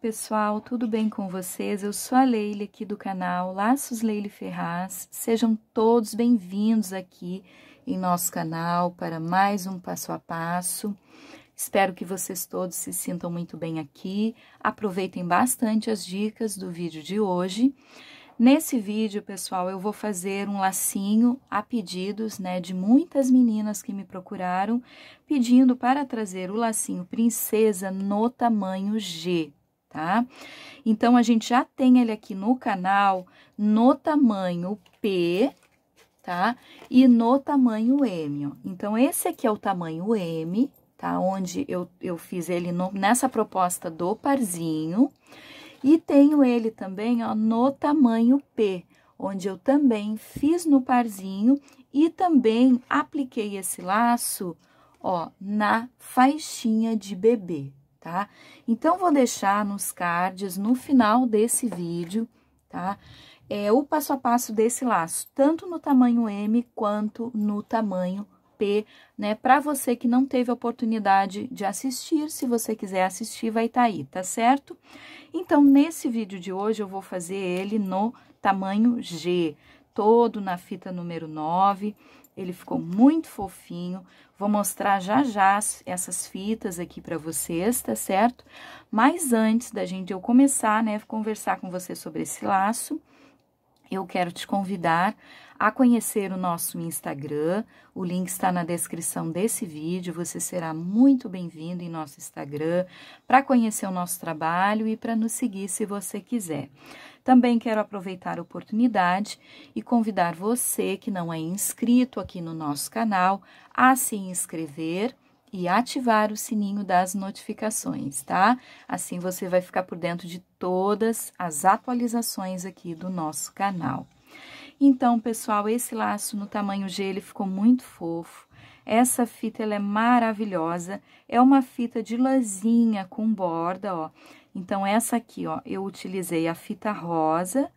pessoal, tudo bem com vocês? Eu sou a Leile aqui do canal Laços Leile Ferraz. Sejam todos bem-vindos aqui em nosso canal para mais um passo a passo. Espero que vocês todos se sintam muito bem aqui. Aproveitem bastante as dicas do vídeo de hoje. Nesse vídeo, pessoal, eu vou fazer um lacinho a pedidos, né, de muitas meninas que me procuraram, pedindo para trazer o lacinho princesa no tamanho G tá? Então, a gente já tem ele aqui no canal no tamanho P, tá? E no tamanho M, ó. Então, esse aqui é o tamanho M, tá? Onde eu, eu fiz ele no, nessa proposta do parzinho. E tenho ele também, ó, no tamanho P, onde eu também fiz no parzinho e também apliquei esse laço, ó, na faixinha de bebê, tá? Então, vou deixar nos cards, no final desse vídeo, tá? É o passo a passo desse laço, tanto no tamanho M quanto no tamanho P, né? Para você que não teve oportunidade de assistir, se você quiser assistir, vai estar tá aí, tá certo? Então, nesse vídeo de hoje, eu vou fazer ele no tamanho G, todo na fita número 9, ele ficou muito fofinho. Vou mostrar já já essas fitas aqui para vocês, tá certo? Mas antes da gente eu começar, né, conversar com vocês sobre esse laço, eu quero te convidar a conhecer o nosso Instagram. O link está na descrição desse vídeo. Você será muito bem-vindo em nosso Instagram para conhecer o nosso trabalho e para nos seguir se você quiser. Também quero aproveitar a oportunidade e convidar você que não é inscrito aqui no nosso canal a se inscrever e ativar o sininho das notificações, tá? Assim você vai ficar por dentro de todas as atualizações aqui do nosso canal. Então, pessoal, esse laço no tamanho G, ele ficou muito fofo. Essa fita, ela é maravilhosa. É uma fita de lãzinha com borda, ó. Então, essa aqui, ó, eu utilizei a fita rosa,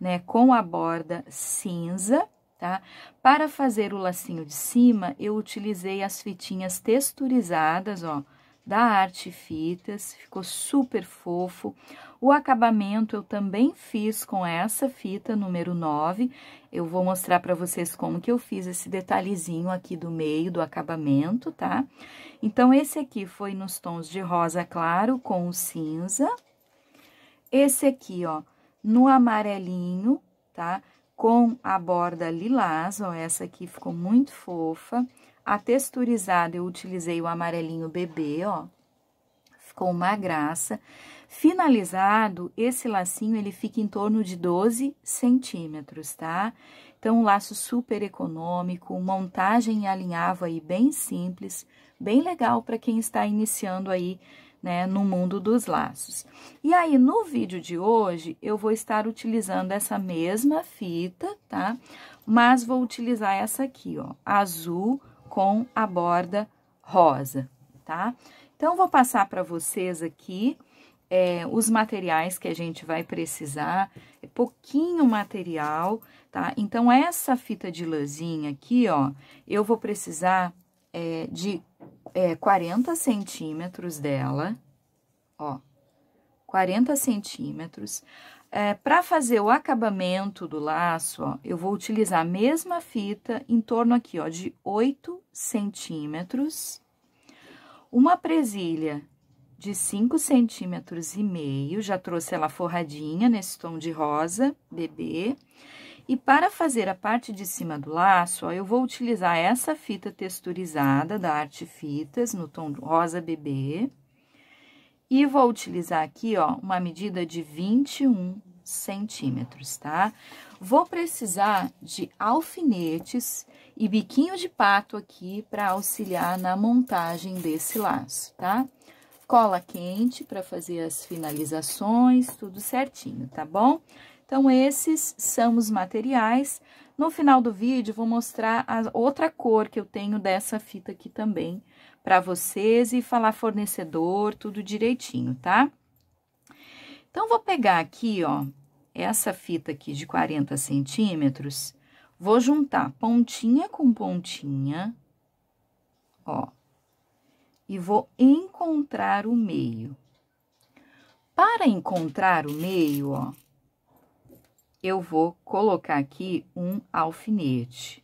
né, com a borda cinza tá? Para fazer o lacinho de cima, eu utilizei as fitinhas texturizadas, ó, da Arte Fitas, ficou super fofo. O acabamento eu também fiz com essa fita número 9. Eu vou mostrar para vocês como que eu fiz esse detalhezinho aqui do meio do acabamento, tá? Então, esse aqui foi nos tons de rosa claro com o cinza. Esse aqui, ó, no amarelinho, tá? Tá? com a borda lilás, ó, essa aqui ficou muito fofa. A texturizada eu utilizei o amarelinho bebê, ó, ficou uma graça. Finalizado, esse lacinho ele fica em torno de 12 centímetros, tá? Então, um laço super econômico, montagem e alinhavo aí bem simples, bem legal para quem está iniciando aí né, no mundo dos laços. E aí, no vídeo de hoje, eu vou estar utilizando essa mesma fita, tá? Mas vou utilizar essa aqui, ó, azul com a borda rosa, tá? Então, vou passar para vocês aqui é, os materiais que a gente vai precisar, é pouquinho material, tá? Então, essa fita de lãzinha aqui, ó, eu vou precisar é, de é, 40 centímetros dela, ó, 40 centímetros. É, Para fazer o acabamento do laço, ó, eu vou utilizar a mesma fita em torno aqui, ó, de 8 centímetros, uma presilha de 5 centímetros e meio, já trouxe ela forradinha nesse tom de rosa, bebê, e para fazer a parte de cima do laço, ó, eu vou utilizar essa fita texturizada da Arte Fitas, no tom rosa bebê. E vou utilizar aqui, ó, uma medida de 21 centímetros, tá? Vou precisar de alfinetes e biquinho de pato aqui para auxiliar na montagem desse laço, tá? Cola quente para fazer as finalizações, tudo certinho, tá bom? Então, esses são os materiais. No final do vídeo, vou mostrar a outra cor que eu tenho dessa fita aqui também para vocês e falar fornecedor, tudo direitinho, tá? Então, vou pegar aqui, ó, essa fita aqui de 40 centímetros, vou juntar pontinha com pontinha, ó, e vou encontrar o meio. Para encontrar o meio, ó, eu vou colocar aqui um alfinete.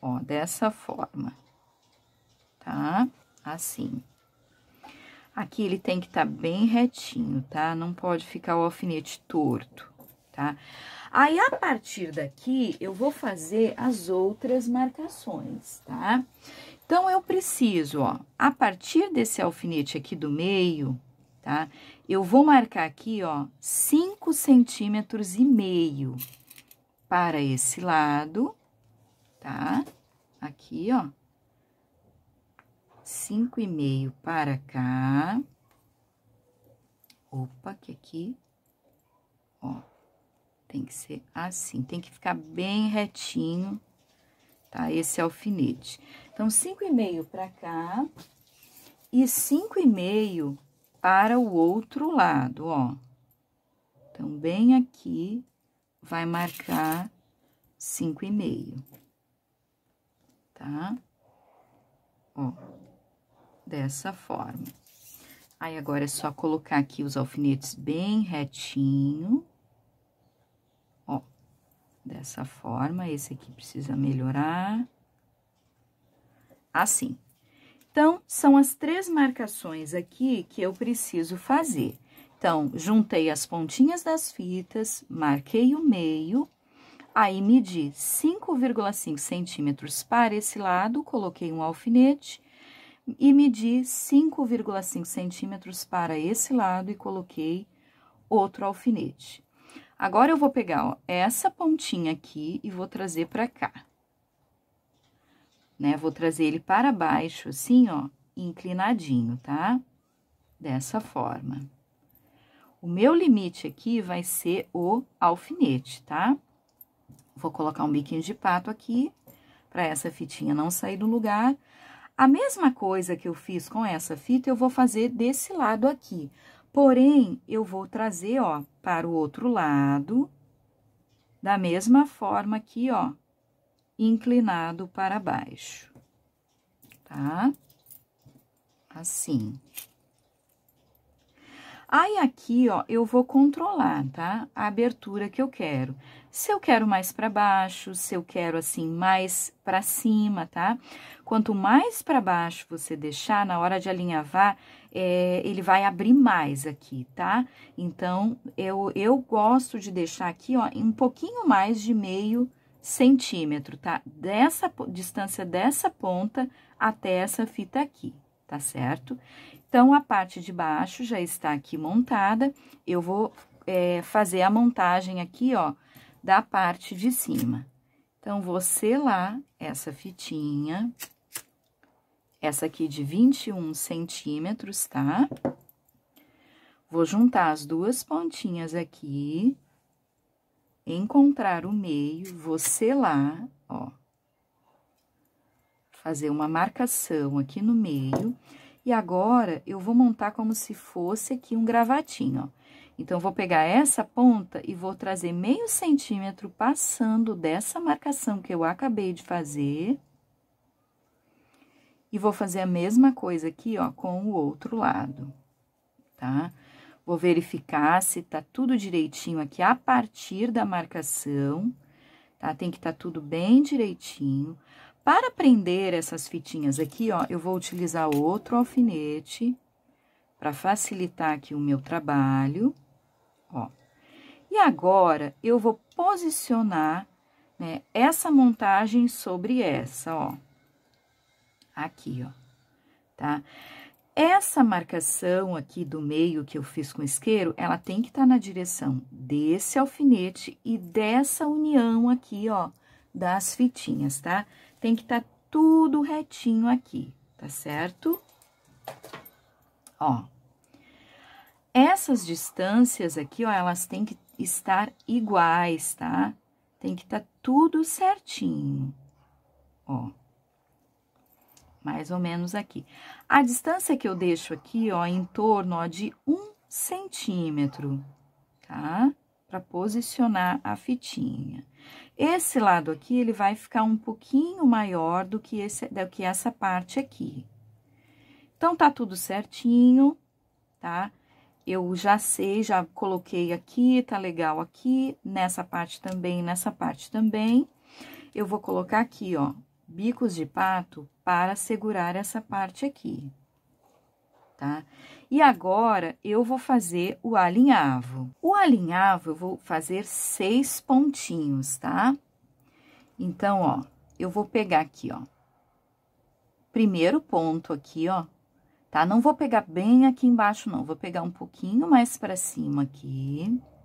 Ó, dessa forma, tá? Assim. Aqui ele tem que estar tá bem retinho, tá? Não pode ficar o alfinete torto, tá? Aí, a partir daqui, eu vou fazer as outras marcações, tá? Então, eu preciso, ó, a partir desse alfinete aqui do meio, tá? eu vou marcar aqui, ó, 5 centímetros e meio para esse lado, tá? Aqui, ó, cinco e meio para cá. Opa, que aqui, ó, tem que ser assim, tem que ficar bem retinho, tá? Esse alfinete. Então, cinco e meio para cá e cinco e meio para o outro lado, ó. Então, bem aqui, vai marcar cinco e meio, tá? Ó, dessa forma. Aí, agora é só colocar aqui os alfinetes bem retinho, ó, dessa forma. Esse aqui precisa melhorar. Assim. Então, são as três marcações aqui que eu preciso fazer. Então, juntei as pontinhas das fitas, marquei o meio, aí medi 5,5 centímetros para esse lado, coloquei um alfinete e medi 5,5 centímetros para esse lado e coloquei outro alfinete. Agora, eu vou pegar ó, essa pontinha aqui e vou trazer para cá né? Vou trazer ele para baixo, assim, ó, inclinadinho, tá? Dessa forma. O meu limite aqui vai ser o alfinete, tá? Vou colocar um biquinho de pato aqui, para essa fitinha não sair do lugar. A mesma coisa que eu fiz com essa fita, eu vou fazer desse lado aqui. Porém, eu vou trazer, ó, para o outro lado, da mesma forma aqui, ó, inclinado para baixo, tá? Assim. Aí, aqui, ó, eu vou controlar, tá? A abertura que eu quero. Se eu quero mais para baixo, se eu quero, assim, mais para cima, tá? Quanto mais para baixo você deixar, na hora de alinhavar, é, ele vai abrir mais aqui, tá? Então, eu, eu gosto de deixar aqui, ó, um pouquinho mais de meio centímetro, tá? Dessa distância dessa ponta até essa fita aqui, tá certo? Então, a parte de baixo já está aqui montada. Eu vou é, fazer a montagem aqui, ó, da parte de cima. Então, vou selar essa fitinha, essa aqui de 21 centímetros, tá? Vou juntar as duas pontinhas aqui encontrar o meio, você lá, ó, fazer uma marcação aqui no meio. E agora, eu vou montar como se fosse aqui um gravatinho, ó. Então, vou pegar essa ponta e vou trazer meio centímetro passando dessa marcação que eu acabei de fazer. E vou fazer a mesma coisa aqui, ó, com o outro lado, tá? Tá? Vou verificar se tá tudo direitinho aqui a partir da marcação, tá? Tem que estar tá tudo bem direitinho. Para prender essas fitinhas aqui, ó, eu vou utilizar outro alfinete para facilitar aqui o meu trabalho, ó. E agora, eu vou posicionar, né, essa montagem sobre essa, ó. Aqui, ó, tá? Essa marcação aqui do meio que eu fiz com isqueiro, ela tem que estar tá na direção desse alfinete e dessa união aqui, ó, das fitinhas, tá? Tem que estar tá tudo retinho aqui, tá certo? Ó. Essas distâncias aqui, ó, elas têm que estar iguais, tá? Tem que estar tá tudo certinho, ó mais ou menos aqui. A distância que eu deixo aqui, ó, é em torno ó, de um centímetro, tá? Para posicionar a fitinha. Esse lado aqui, ele vai ficar um pouquinho maior do que, esse, do que essa parte aqui. Então, tá tudo certinho, tá? Eu já sei, já coloquei aqui, tá legal aqui, nessa parte também, nessa parte também. Eu vou colocar aqui, ó, bicos de pato para segurar essa parte aqui, tá? E agora, eu vou fazer o alinhavo. O alinhavo, eu vou fazer seis pontinhos, tá? Então, ó, eu vou pegar aqui, ó, primeiro ponto aqui, ó, tá? Não vou pegar bem aqui embaixo, não. Vou pegar um pouquinho mais pra cima aqui. Aqui.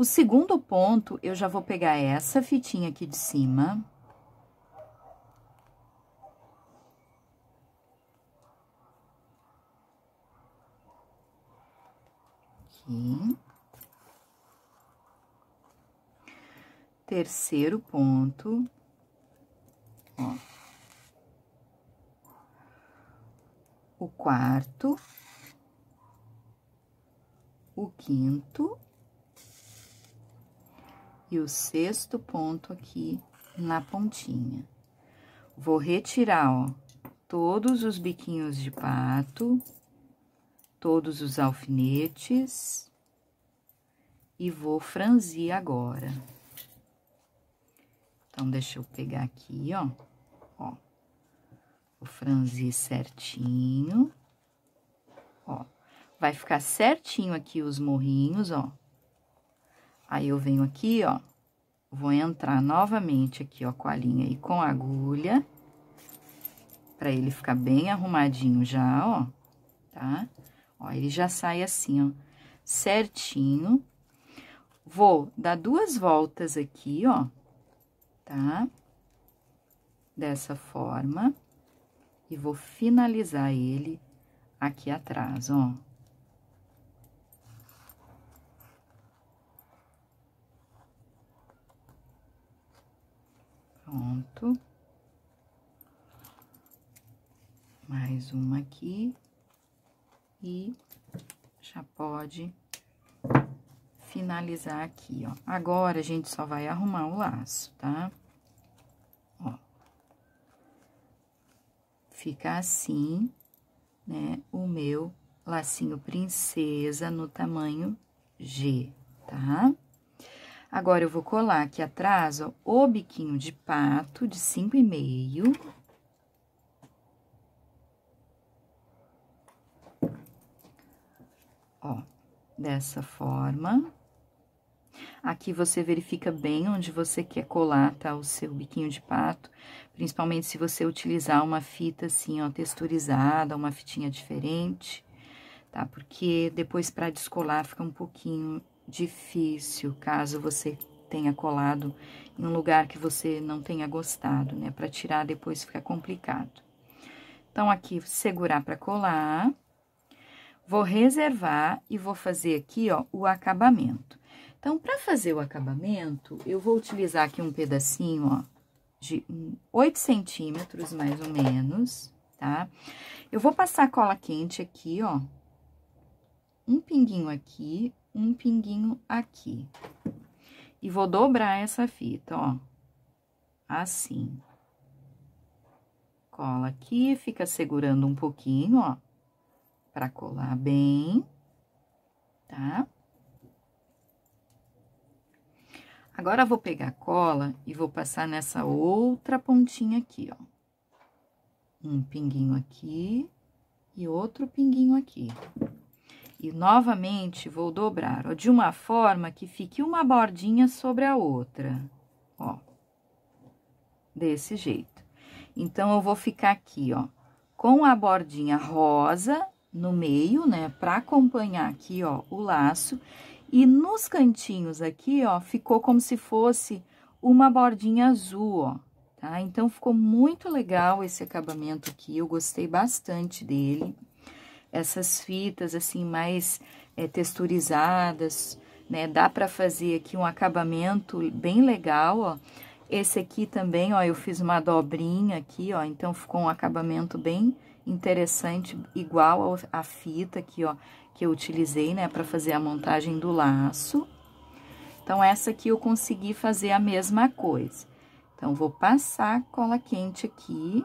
O segundo ponto, eu já vou pegar essa fitinha aqui de cima. Aqui. Terceiro ponto, ó. O quarto, o quinto e o sexto ponto aqui na pontinha. Vou retirar, ó, todos os biquinhos de pato, todos os alfinetes, e vou franzir agora. Então, deixa eu pegar aqui, ó, ó, vou franzir certinho, ó, vai ficar certinho aqui os morrinhos, ó. Aí, eu venho aqui, ó, vou entrar novamente aqui, ó, com a linha e com a agulha, pra ele ficar bem arrumadinho já, ó, tá? Ó, ele já sai assim, ó, certinho. Vou dar duas voltas aqui, ó, tá? Dessa forma. E vou finalizar ele aqui atrás, ó. Pronto. Mais uma aqui. E já pode finalizar aqui, ó. Agora, a gente só vai arrumar o laço, tá? Ó. Fica assim, né, o meu lacinho princesa no tamanho G, tá? Agora, eu vou colar aqui atrás, ó, o biquinho de pato de cinco e meio. Ó, dessa forma. Aqui você verifica bem onde você quer colar, tá, o seu biquinho de pato, principalmente se você utilizar uma fita assim, ó, texturizada, uma fitinha diferente, tá? Porque depois para descolar fica um pouquinho difícil, caso você tenha colado em um lugar que você não tenha gostado, né? Para tirar depois fica complicado. Então, aqui, segurar para colar. Vou reservar e vou fazer aqui, ó, o acabamento. Então, para fazer o acabamento, eu vou utilizar aqui um pedacinho, ó, de 8 centímetros, mais ou menos, tá? Eu vou passar cola quente aqui, ó, um pinguinho aqui, um pinguinho aqui. E vou dobrar essa fita, ó. Assim. Cola aqui, fica segurando um pouquinho, ó. Pra colar bem, tá? Agora, vou pegar a cola e vou passar nessa outra pontinha aqui, ó. Um pinguinho aqui e outro pinguinho aqui. E novamente vou dobrar, ó, de uma forma que fique uma bordinha sobre a outra, ó. Desse jeito. Então, eu vou ficar aqui, ó, com a bordinha rosa no meio, né, pra acompanhar aqui, ó, o laço. E nos cantinhos aqui, ó, ficou como se fosse uma bordinha azul, ó, tá? Então, ficou muito legal esse acabamento aqui, eu gostei bastante dele essas fitas assim mais é, texturizadas, né? Dá para fazer aqui um acabamento bem legal, ó. Esse aqui também, ó, eu fiz uma dobrinha aqui, ó, então ficou um acabamento bem interessante, igual a fita aqui, ó, que eu utilizei, né, para fazer a montagem do laço. Então, essa aqui eu consegui fazer a mesma coisa. Então, vou passar cola quente aqui.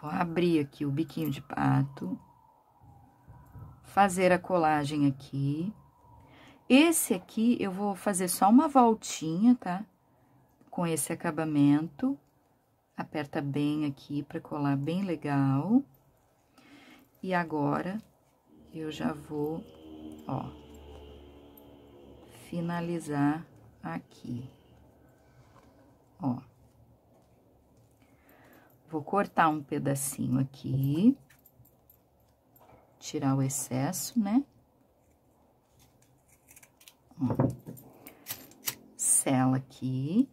Vou abrir aqui o biquinho de pato. Fazer a colagem aqui. Esse aqui eu vou fazer só uma voltinha, tá? Com esse acabamento. Aperta bem aqui para colar bem legal. E agora, eu já vou, ó, finalizar aqui. Ó. Vou cortar um pedacinho aqui. Tirar o excesso, né? Ó. Sela aqui.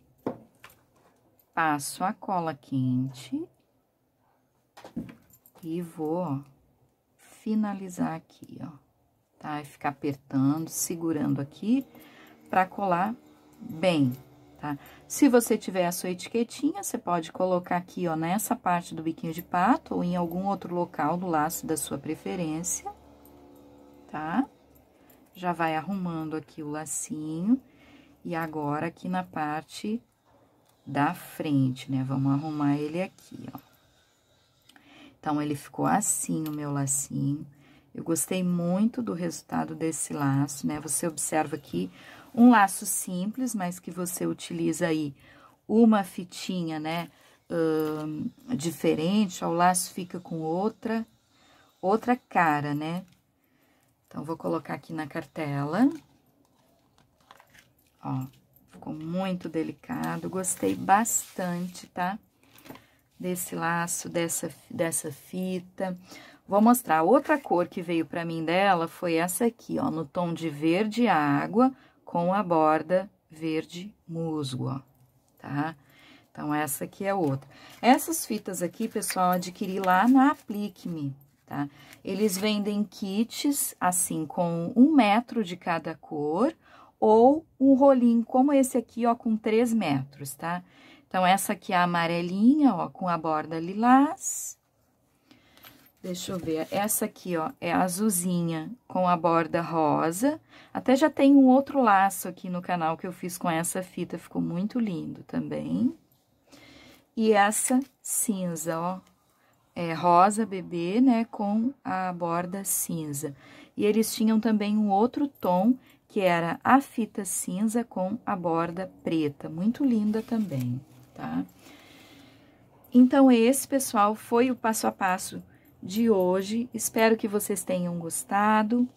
Passo a cola quente. E vou, ó, finalizar aqui, ó. Tá? E ficar apertando, segurando aqui, pra colar bem tá? Se você tiver a sua etiquetinha, você pode colocar aqui, ó, nessa parte do biquinho de pato ou em algum outro local do laço da sua preferência, tá? Já vai arrumando aqui o lacinho e agora aqui na parte da frente, né? Vamos arrumar ele aqui, ó. Então, ele ficou assim, o meu lacinho. Eu gostei muito do resultado desse laço, né? Você observa aqui um laço simples, mas que você utiliza aí uma fitinha, né, hum, diferente, ó, o laço fica com outra, outra cara, né? Então, vou colocar aqui na cartela. Ó, ficou muito delicado, gostei bastante, tá? Desse laço, dessa, dessa fita. Vou mostrar outra cor que veio pra mim dela, foi essa aqui, ó, no tom de verde água com a borda verde musgo, ó, tá? Então, essa aqui é outra. Essas fitas aqui, pessoal, adquiri lá na Aplique-me, tá? Eles vendem kits, assim, com um metro de cada cor, ou um rolinho como esse aqui, ó, com três metros, tá? Então, essa aqui é a amarelinha, ó, com a borda lilás, Deixa eu ver, essa aqui, ó, é azulzinha com a borda rosa. Até já tem um outro laço aqui no canal que eu fiz com essa fita, ficou muito lindo também. E essa cinza, ó, é rosa bebê, né, com a borda cinza. E eles tinham também um outro tom, que era a fita cinza com a borda preta, muito linda também, tá? Então, esse, pessoal, foi o passo a passo de hoje. Espero que vocês tenham gostado.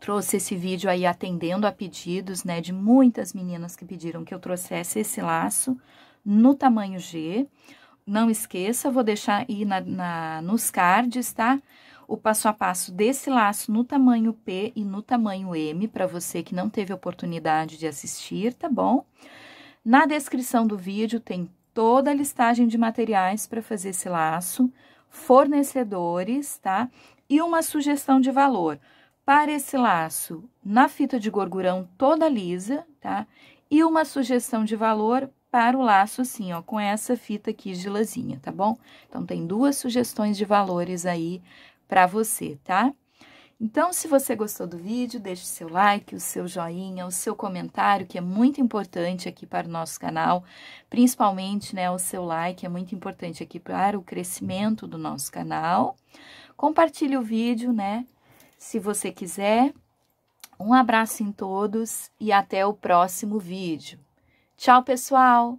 Trouxe esse vídeo aí atendendo a pedidos, né, de muitas meninas que pediram que eu trouxesse esse laço no tamanho G. Não esqueça, vou deixar aí na, na, nos cards, tá? O passo a passo desse laço no tamanho P e no tamanho M, para você que não teve oportunidade de assistir, tá bom? Na descrição do vídeo tem toda a listagem de materiais para fazer esse laço fornecedores, tá? E uma sugestão de valor para esse laço na fita de gorgurão toda lisa, tá? E uma sugestão de valor para o laço assim, ó, com essa fita aqui de lazinha, tá bom? Então, tem duas sugestões de valores aí para você, tá? Então, se você gostou do vídeo, deixe seu like, o seu joinha, o seu comentário, que é muito importante aqui para o nosso canal, principalmente, né, o seu like é muito importante aqui para o crescimento do nosso canal. Compartilhe o vídeo, né, se você quiser. Um abraço em todos e até o próximo vídeo. Tchau, pessoal!